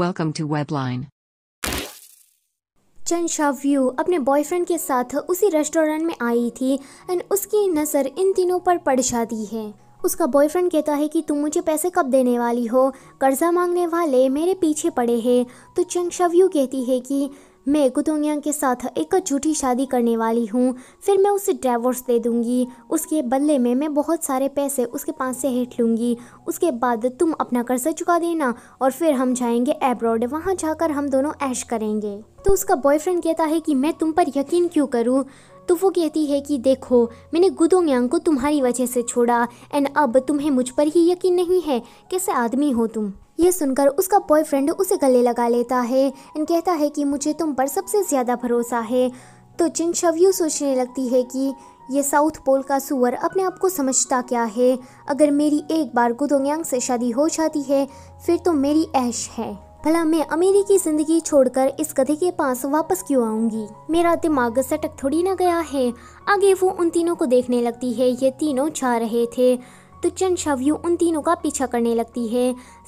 Welcome to Webline. चन शाव्यू अपने boyfriend के साथ उसी रेस्टोरेंट में आई थी एंड उसकी नज़र इन तीनों पर पड़ जाती है उसका बॉयफ्रेंड कहता है कि तुम मुझे पैसे कब देने वाली हो कर्जा मांगने वाले मेरे पीछे पड़े हैं तो चंग शव्यू कहती है कि मैं गुदोनिया के साथ एक झूठी शादी करने वाली हूँ फिर मैं उसे डाइवोर्स दे दूँगी उसके बदले में मैं बहुत सारे पैसे उसके पास से हेट लूँगी उसके बाद तुम अपना कर्जा चुका देना और फिर हम जाएंगे एब्रॉड वहाँ जाकर हम दोनों ऐश करेंगे तो उसका बॉयफ्रेंड कहता है कि मैं तुम पर यकीन क्यों करूँ तो वो कहती है कि देखो मैंने गुदोंयांग को तुम्हारी वजह से छोड़ा एंड अब तुम्हें मुझ पर ही यकीन नहीं है कैसे आदमी हो तुम ये सुनकर उसका बॉयफ्रेंड उसे गले लगा लेता है एंड कहता है कि मुझे तुम पर सबसे ज़्यादा भरोसा है तो चिन छवियो सोचने लगती है कि ये साउथ पोल का सुअर अपने आप को समझता क्या है अगर मेरी एक बार गुदोंग से शादी हो जाती है फिर तो मेरी ऐश है भला मैं अमेरिकी जिंदगी छोड़कर इस गधे के पास वापस क्यों आऊंगी मेरा दिमाग सटक थोड़ी ना गया है आगे वो उन तीनों को देखने लगती है ये तीनों जा रहे थे तो चंद शवयू उन तीनों का पीछा करने लगती है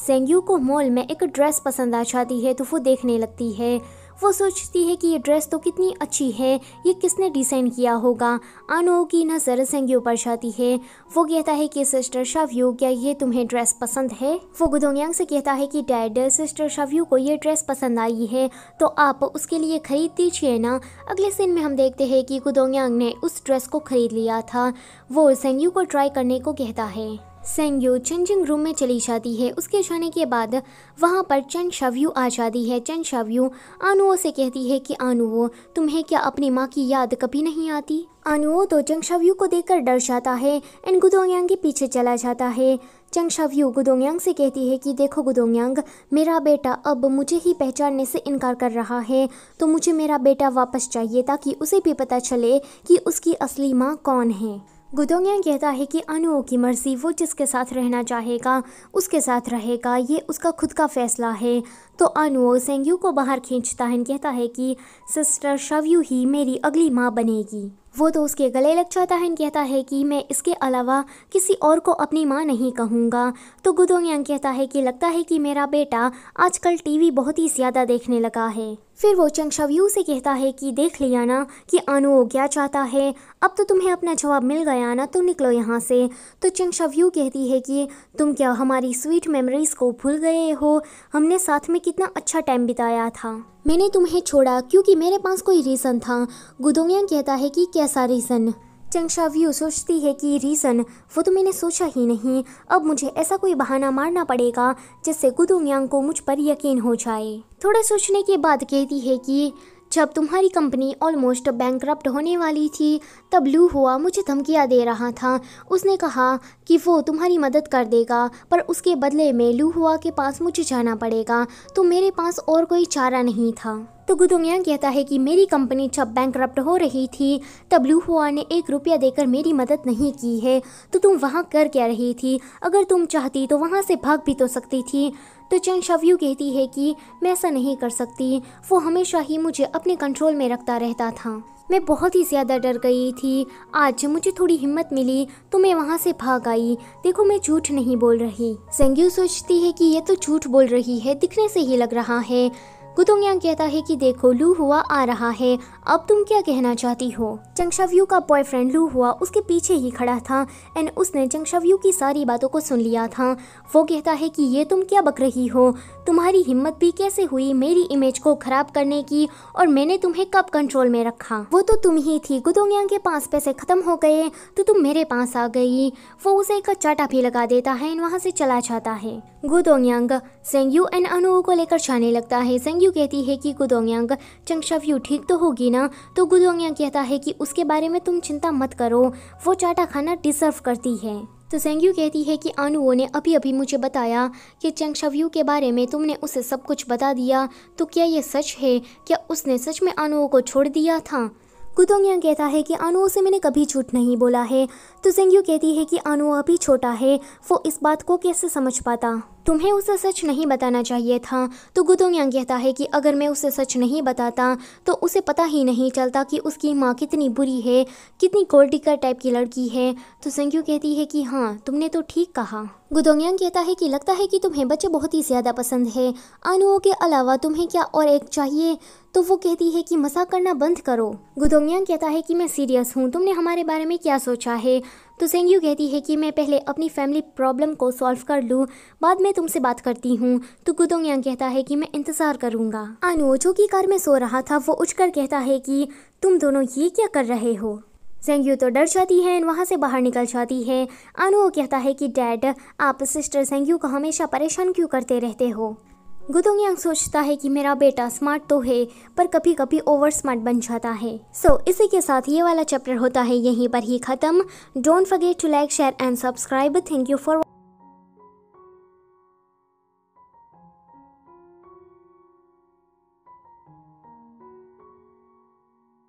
सेंगयू को मॉल में एक ड्रेस पसंद आ जाती है तो वो देखने लगती है वो सोचती है कि ये ड्रेस तो कितनी अच्छी है ये किसने डिज़ाइन किया होगा आनो की नज़र सेंगी ऊपर जाती है वो कहता है कि सिस्टर शाव्यू क्या ये तुम्हें ड्रेस पसंद है वो गुदोंग से कहता है कि डैड सिस्टर शव्यू को ये ड्रेस पसंद आई है तो आप उसके लिए ख़रीद दीजिए ना अगले सीन में हम देखते हैं कि गुदोंग ने उस ड्रेस को ख़रीद लिया था वो संगयू को ट्राई करने को कहता है सेंगयो चेंजिंग रूम में चली जाती है उसके जाने के बाद वहाँ पर चंद शव्यू आ जाती है चंद शव्यू आनुओ से कहती है कि आनुओ तुम्हें क्या अपनी माँ की याद कभी नहीं आती आनुओ तो चंग शव्यू को देखकर डर जाता है एंड गुदोंग के पीछे चला जाता है चंग शव्यू गुदोंगयांग से कहती है कि देखो गुदोंग मेरा बेटा अब मुझे ही पहचानने से इनकार कर रहा है तो मुझे मेरा बेटा वापस चाहिए ताकि उसे भी पता चले कि उसकी असली माँ कौन है गुदोंगियाँ कहता है कि अनुओं की मर्जी वो जिसके साथ रहना चाहेगा उसके साथ रहेगा ये उसका खुद का फ़ैसला है तो अनु सेंग्यू को बाहर खींचता है कहता है कि सिस्टर शवयू ही मेरी अगली माँ बनेगी वो तो उसके गले लग जाता है कहता है कि मैं इसके अलावा किसी और को अपनी माँ नहीं कहूँगा तो गुदोंग कहता है कि लगता है कि मेरा बेटा आजकल टीवी बहुत ही ज़्यादा देखने लगा है फिर वो चंगशवयू से कहता है कि देख लिया ना कि अनु क्या चाहता है अब तो तुम्हें अपना जवाब मिल गया ना तो निकलो यहाँ से तो चंगशवयू कहती है कि तुम क्या हमारी स्वीट मेमोरीज़ को भूल गए हो हमने साथ में कितना अच्छा टाइम बिताया था मैंने तुम्हें छोड़ा क्योंकि मेरे पास कोई रीज़न था गुदोंग कहता है कि कैसा रीज़न चंगशाव्यू सोचती है कि रीज़न वो तो मैंने सोचा ही नहीं अब मुझे ऐसा कोई बहाना मारना पड़ेगा जिससे गुदोंगयांग को मुझ पर यकीन हो जाए थोड़ा सोचने के बाद कहती है कि जब तुम्हारी कंपनी ऑलमोस्ट बैंक होने वाली थी तब लू हुआ मुझे धमकियाँ दे रहा था उसने कहा कि वो तुम्हारी मदद कर देगा पर उसके बदले में लू हुआ के पास मुझे जाना पड़ेगा तो मेरे पास और कोई चारा नहीं था तो गुदोंगयांग कहता है कि मेरी कंपनी जब बैंक हो रही थी तब लू हुआ ने एक रुपया देकर मेरी मदद नहीं की है तो तुम वहाँ कर क्या रही थी अगर तुम चाहती तो वहाँ से भाग भी तो सकती थी तो चंग शव्यू कहती है कि मैं ऐसा नहीं कर सकती वो हमेशा ही मुझे अपने कंट्रोल में रखता रहता था मैं बहुत ही ज़्यादा डर गई थी आज मुझे थोड़ी हिम्मत मिली तो मैं वहाँ से भाग आई देखो मैं झूठ नहीं बोल रही सेंग्यू सोचती है कि ये तो झूठ बोल रही है दिखने से ही लग रहा है कुतुंग कहता है कि देखो लू हुआ आ रहा है अब तुम क्या कहना चाहती हो चंगशाव्यू का बॉयफ्रेंड लू हुआ उसके पीछे ही खड़ा था एंड उसने चंगशाव्यू की सारी बातों को सुन लिया था वो कहता है कि ये तुम क्या बक रही हो तुम्हारी हिम्मत भी कैसे हुई मेरी इमेज को खराब करने की और मैंने तुम्हें कब कंट्रोल में रखा वो तो तुम ही थी गुदोंग्यांग के पास पैसे खत्म हो गए तो तुम मेरे पास आ गई वो उसे एक चाटा भी लगा देता है एंड वहाँ से चला जाता है गुदोंग सेंगयू एंड अनु को लेकर जाने लगता है सेंगयू कहती है कि गुदोंग चंगशाव्यू ठीक तो होगी ना तो गुदोंगिया कहता है कि उसके बारे में तुम चिंता मत करो वो चाटा खाना डिजर्व करती है तो सेंग्यू कहती है कि आनुओ ने अभी अभी मुझे बताया कि चंगशव्यू के बारे में तुमने उसे सब कुछ बता दिया तो क्या ये सच है क्या उसने सच में आनुओ को छोड़ दिया था गुदोंग्यांग कहता है कि आनुओ से मैंने कभी झूठ नहीं बोला है तो सेंग्यू कहती है कि आनुओ अभी छोटा है वो इस बात को कैसे समझ पाता तुम्हें उसे सच नहीं बताना चाहिए था तो गुदोंग्यांग कहता है कि अगर मैं उसे सच नहीं बताता तो उसे पता ही नहीं चलता कि उसकी माँ कितनी बुरी है कितनी कोल्टिकर टाइप की लड़की है तो संग्यू कहती है कि हाँ तुमने तो ठीक कहा गुदोंग कहता है कि लगता है कि तुम्हें बच्चे बहुत ही ज़्यादा पसंद है आनुओं के अलावा तुम्हें क्या और एक चाहिए तो वो कहती है कि मजाक करना बंद करो गुदोंग्यांग कहता है कि मैं सीरियस हूँ तुमने हमारे बारे में क्या सोचा है तो सेंग्यू कहती है कि मैं पहले अपनी फैमिली प्रॉब्लम को सॉल्व कर लूँ बाद में तुमसे बात करती हूँ तो गुदोंग यांग कहता है कि मैं इंतज़ार करूंगा आनो जो की कार में सो रहा था वो उठकर कहता है कि तुम दोनों ये क्या कर रहे हो सेंग्यू तो डर जाती है वहाँ से बाहर निकल जाती है आनो कहता है कि डैड आप सिस्टर सेंग्यू को हमेशा परेशान क्यों करते रहते हो गुदोंग यांग सोचता है कि मेरा बेटा स्मार्ट तो है पर कभी कभी ओवर स्मार्ट बन जाता है सो so, इसी के साथ ये वाला चैप्टर होता है यहीं पर ही खत्म don't forget to like share and subscribe thank you for